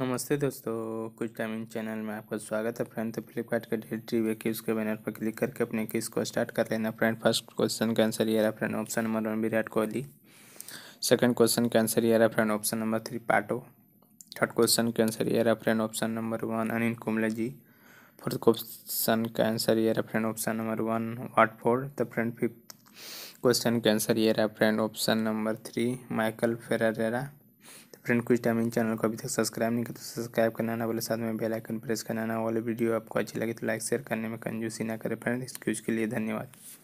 नमस्ते दोस्तों कुछ टाइमिंग चैनल में आपका स्वागत है फ्रेंड तो फ्लिपकार्ट का डेट टी वे उसके बैनर पर क्लिक करके अपने किस को स्टार्ट कर लेना फ्रेंड फर्स्ट क्वेश्चन का आंसर ये रहा friend option number one Virat Kohli second question का आंसर ये रहा फ्रेंड ऑप्शन नंबर थ्री पाटो थर्ड क्वेश्चन का आंसर ये रहा friend option number one Anil Kumble ji fourth question का आंसर ये रहा फ्रेंड ऑप्शन नंबर वन वाट फोर द तो फ्रेंड फिफ्थ क्वेश्चन का आंसर ये रहा friend option number three Michael Ferreira friend कुछ टाइम इन चैनल को अभी तक सब्सक्राइब नहीं किया तो सब्सक्राइब करना ना बोले साथ में बेल आइकन प्रेस करना ना वाले वीडियो आपको अच्छी लगे तो लाइक शेयर करने में कंजूसी ना करें फ्रेंड एक्सक्यूज के लिए धन्यवाद